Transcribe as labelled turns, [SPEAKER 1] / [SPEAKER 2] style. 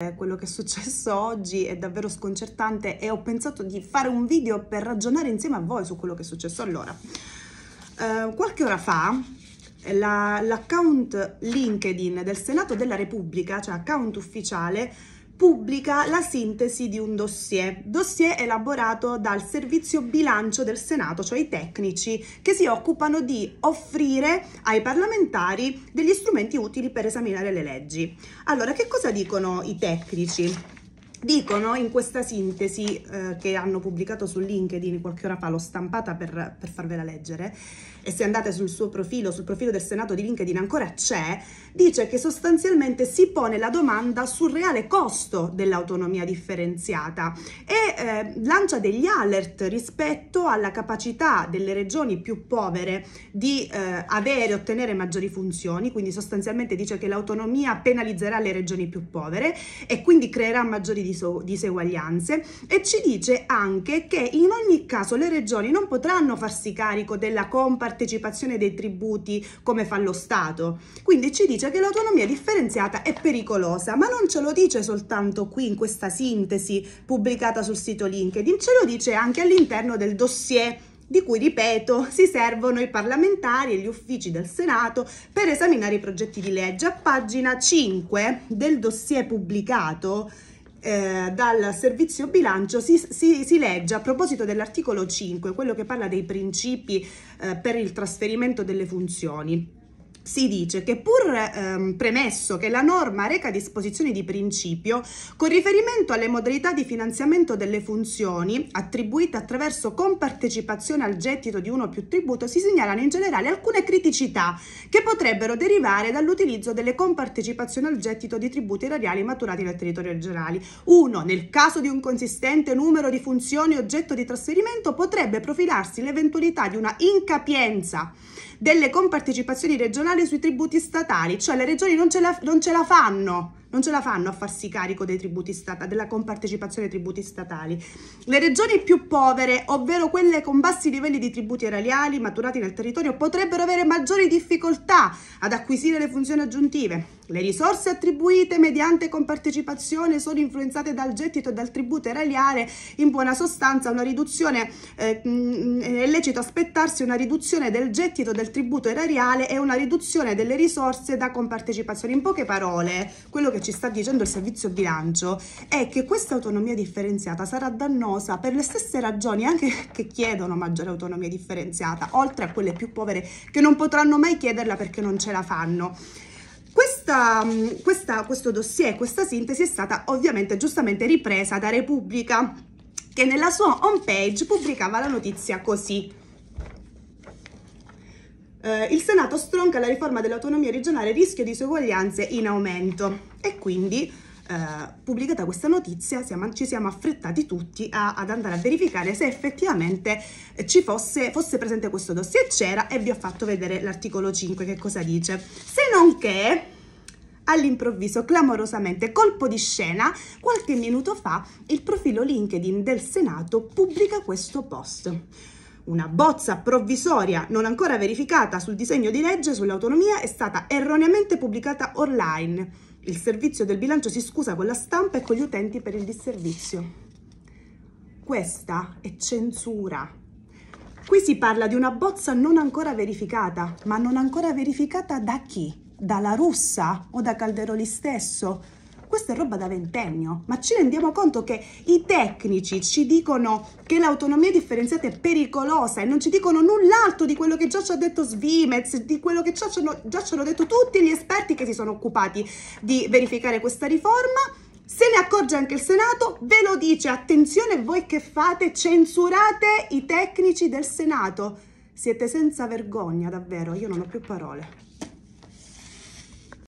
[SPEAKER 1] Eh, quello che è successo oggi è davvero sconcertante e ho pensato di fare un video per ragionare insieme a voi su quello che è successo. Allora, eh, qualche ora fa eh, l'account la, LinkedIn del Senato della Repubblica, cioè account ufficiale, pubblica la sintesi di un dossier, dossier elaborato dal servizio bilancio del Senato, cioè i tecnici, che si occupano di offrire ai parlamentari degli strumenti utili per esaminare le leggi. Allora, che cosa dicono i tecnici? Dicono in questa sintesi eh, che hanno pubblicato su LinkedIn qualche ora fa, l'ho stampata per, per, farvela leggere, e se andate sul suo profilo, sul profilo del Senato di LinkedIn ancora c'è, dice che sostanzialmente si pone la domanda sul reale costo dell'autonomia differenziata e eh, lancia degli alert rispetto alla capacità delle regioni più povere di eh, avere, ottenere maggiori funzioni, quindi sostanzialmente dice che l'autonomia penalizzerà le regioni più povere e quindi creerà maggiori diseguaglianze e ci dice anche che in ogni caso le regioni non potranno farsi carico della compartecipazione dei tributi come fa lo Stato. Quindi ci dice che l'autonomia differenziata è pericolosa, ma non ce lo dice soltanto qui in questa sintesi pubblicata sul sito LinkedIn, ce lo dice anche all'interno del dossier di cui, ripeto, si servono i parlamentari e gli uffici del Senato per esaminare i progetti di legge. A pagina 5 del dossier pubblicato eh, dal servizio bilancio si, si, si, legge a proposito dell'articolo 5, quello che parla dei principi eh, per il trasferimento delle funzioni si dice che pur ehm, premesso che la norma reca disposizioni di principio con riferimento alle modalità di finanziamento delle funzioni attribuite attraverso compartecipazione al gettito di uno o più tributo si segnalano in generale alcune criticità che potrebbero derivare dall'utilizzo delle compartecipazioni al gettito di tributi erariali maturati nel territorio regionale. Uno, Nel caso di un consistente numero di funzioni oggetto di trasferimento potrebbe profilarsi l'eventualità di una incapienza delle compartecipazioni regionali sui tributi statali, cioè le regioni non ce la, non ce la fanno non ce la fanno a farsi carico dei tributi statali, della compartecipazione ai tributi statali. Le regioni più povere, ovvero quelle con bassi livelli di tributi erariali maturati nel territorio, potrebbero avere maggiori difficoltà ad acquisire le funzioni aggiuntive. Le risorse attribuite mediante compartecipazione sono influenzate dal gettito e dal tributo erariale, in buona sostanza una riduzione, eh, mm, mm, è lecito aspettarsi una riduzione del gettito del tributo erariale e una riduzione delle risorse da compartecipazione. In poche parole, quello che ci sta dicendo il servizio bilancio è che questa autonomia differenziata sarà dannosa per le stesse ragioni anche che chiedono maggiore autonomia differenziata, oltre a quelle più povere che non potranno mai chiederla perché non ce la fanno questa, mm, questa, questo dossier, questa sintesi è stata ovviamente giustamente ripresa da Repubblica, che nella sua home page pubblicava la notizia così. Eh, il Senato stronca la riforma dell'autonomia regionale, rischio di disuguaglianze in aumento. E quindi Uh, pubblicata questa notizia siamo, ci siamo affrettati tutti a, ad andare a verificare se effettivamente ci fosse, fosse presente questo dossier c'era e vi ho fatto vedere l'articolo 5 che cosa dice se non che all'improvviso, clamorosamente, colpo di scena, qualche minuto fa il profilo LinkedIn del Senato pubblica questo post una bozza provvisoria non ancora verificata sul disegno di legge sull'autonomia è stata erroneamente pubblicata online. Il servizio del bilancio si scusa con la stampa e con gli utenti per il disservizio. Questa è censura. Qui si parla di una bozza non ancora verificata, ma non ancora verificata da chi? dalla russa o da Calderoli stesso. Questa è roba da ventennio, ma ci rendiamo conto che i tecnici ci dicono che l'autonomia differenziata è pericolosa e non ci dicono null'altro di quello che già ci ha detto Svimez, di quello che già ci, hanno, già ci hanno detto tutti gli esperti che si sono occupati di verificare questa riforma. Se ne accorge anche il Senato, ve lo dice, attenzione voi che fate, censurate i tecnici del Senato. Siete senza vergogna, davvero, io non ho più parole.